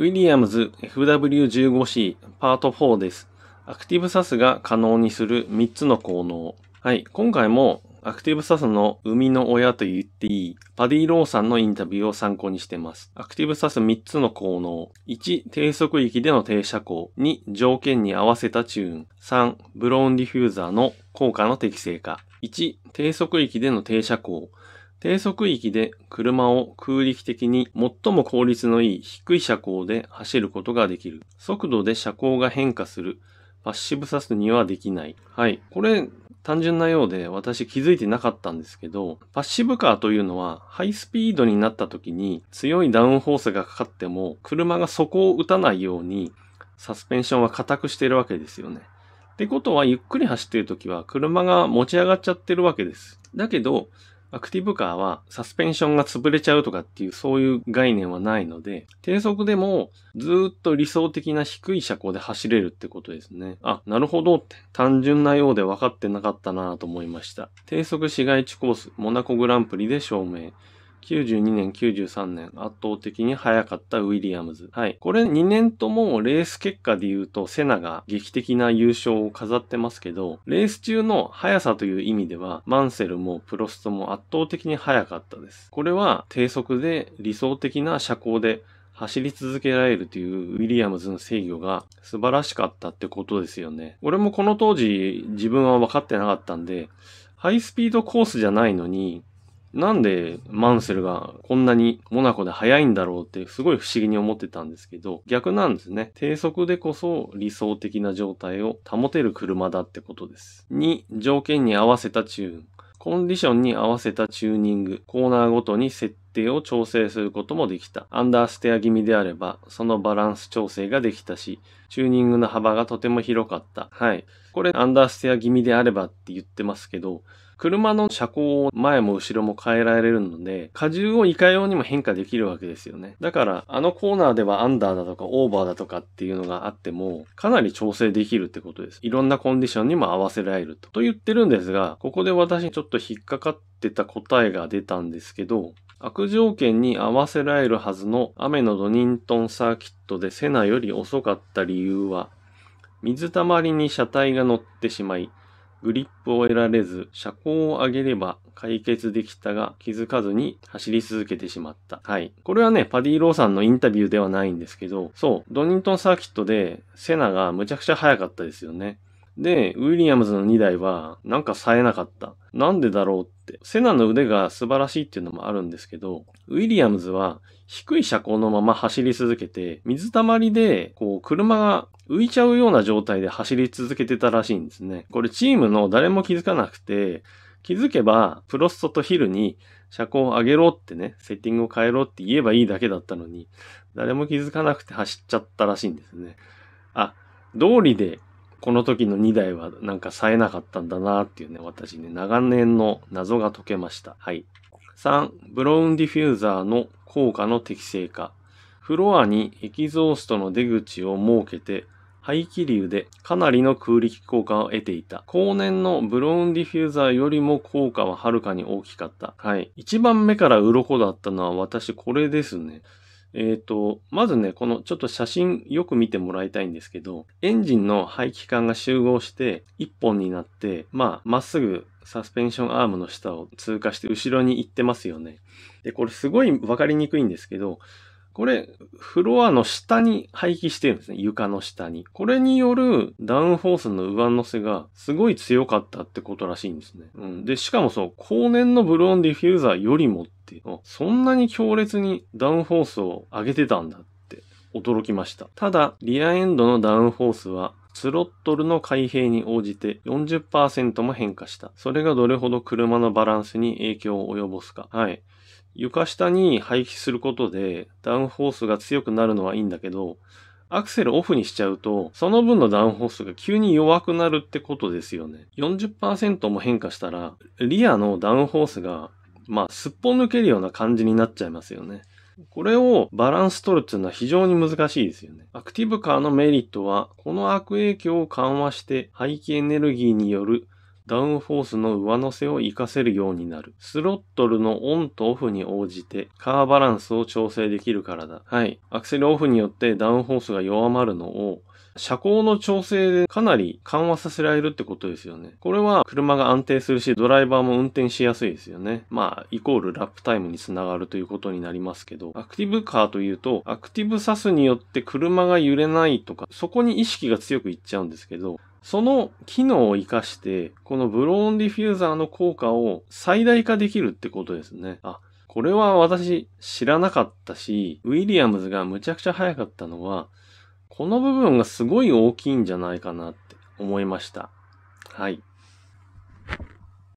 ウィリアムズ FW15C パート4です。アクティブサスが可能にする3つの効能。はい、今回もアクティブサスの生みの親と言っていいパディ・ローさんのインタビューを参考にしてます。アクティブサス3つの効能。1、低速域での停車光。2、条件に合わせたチューン。3、ブローンディフューザーの効果の適正化。1、低速域での停車光。低速域で車を空力的に最も効率のいい低い車高で走ることができる。速度で車高が変化する。パッシブサスにはできない。はい。これ、単純なようで私気づいてなかったんですけど、パッシブカーというのはハイスピードになった時に強いダウンフォースがかかっても車が底を打たないようにサスペンションは硬くしてるわけですよね。ってことはゆっくり走ってる時は車が持ち上がっちゃってるわけです。だけど、アクティブカーはサスペンションが潰れちゃうとかっていうそういう概念はないので、低速でもずっと理想的な低い車高で走れるってことですね。あ、なるほどって。単純なようで分かってなかったなと思いました。低速市街地コース、モナコグランプリで証明。92年、93年、圧倒的に速かったウィリアムズ。はい。これ2年ともレース結果で言うと、セナが劇的な優勝を飾ってますけど、レース中の速さという意味では、マンセルもプロストも圧倒的に速かったです。これは低速で理想的な車高で、走り続けられるというウィリアムズの制御が素晴らしかったってことですよね。俺もこの当時自分は分かってなかったんで、ハイスピードコースじゃないのに、なんでマンセルがこんなにモナコで速いんだろうってすごい不思議に思ってたんですけど、逆なんですね。低速でこそ理想的な状態を保てる車だってことです。2、条件に合わせたチューン。コンディションに合わせたチューニング、コーナーごとに設定を調整することもできた。アンダーステア気味であれば、そのバランス調整ができたし、チューニングの幅がとても広かった。はい。これアンダーステア気味であればって言ってますけど、車の車高を前も後ろも変えられるので、荷重をいかようにも変化できるわけですよね。だから、あのコーナーではアンダーだとかオーバーだとかっていうのがあっても、かなり調整できるってことです。いろんなコンディションにも合わせられると。と言ってるんですが、ここで私ちょっと引っかかってた答えが出たんですけど、悪条件に合わせられるはずの雨のドニントンサーキットでセナより遅かった理由は、水たまりに車体が乗ってしまい、グリップを得られず、車高を上げれば解決できたが、気づかずに走り続けてしまった。はい。これはね、パディ・ローさんのインタビューではないんですけど、そう、ドニントンサーキットでセナがむちゃくちゃ速かったですよね。で、ウィリアムズの2台は、なんか冴えなかった。なんでだろうって。セナの腕が素晴らしいっていうのもあるんですけど、ウィリアムズは低い車高のまま走り続けて、水たまりで、こう、車が浮いちゃうような状態で走り続けてたらしいんですね。これチームの誰も気づかなくて、気づけば、プロストとヒルに車高を上げろってね、セッティングを変えろって言えばいいだけだったのに、誰も気づかなくて走っちゃったらしいんですね。あ、道理でこの時の2台はなんか冴えなかったんだなっていうね、私ね、長年の謎が解けました。はい。3、ブロウンディフューザーの効果の適正化。フロアにエキゾーストの出口を設けて、排気流でかなりの空力効果を得ていた。後年のブロウンディフューザーよりも効果ははるかに大きかった。はい。一番目から鱗だったのは私これですね。えっ、ー、と、まずね、このちょっと写真よく見てもらいたいんですけど、エンジンの排気管が集合して1本になって、まあ、まっすぐサスペンションアームの下を通過して後ろに行ってますよね。で、これすごいわかりにくいんですけど、これ、フロアの下に排気してるんですね。床の下に。これによるダウンフォースの上乗せがすごい強かったってことらしいんですね。うん。で、しかもそう、後年のブローンディフューザーよりもって、そんなに強烈にダウンフォースを上げてたんだって驚きました。ただ、リアエンドのダウンフォースはスロットルの開閉に応じて40%も変化した。それがどれほど車のバランスに影響を及ぼすか。はい。床下に排気することでダウンホースが強くなるのはいいんだけど、アクセルオフにしちゃうと、その分のダウンホースが急に弱くなるってことですよね。40%も変化したら、リアのダウンホースが、まあ、すっぽ抜けるような感じになっちゃいますよね。これをバランス取るっていうのは非常に難しいですよね。アクティブカーのメリットは、この悪影響を緩和して、排気エネルギーによるダウンフォースの上乗せを活かせるようになる。スロットルのオンとオフに応じてカーバランスを調整できるからだ。はい。アクセルオフによってダウンフォースが弱まるのを車高の調整でかなり緩和させられるってことですよね。これは車が安定するし、ドライバーも運転しやすいですよね。まあ、イコールラップタイムにつながるということになりますけど、アクティブカーというと、アクティブサスによって車が揺れないとか、そこに意識が強くいっちゃうんですけど、その機能を活かして、このブローンディフューザーの効果を最大化できるってことですね。あ、これは私知らなかったし、ウィリアムズがむちゃくちゃ早かったのは、この部分がすごい大きいんじゃないかなって思いました。はい。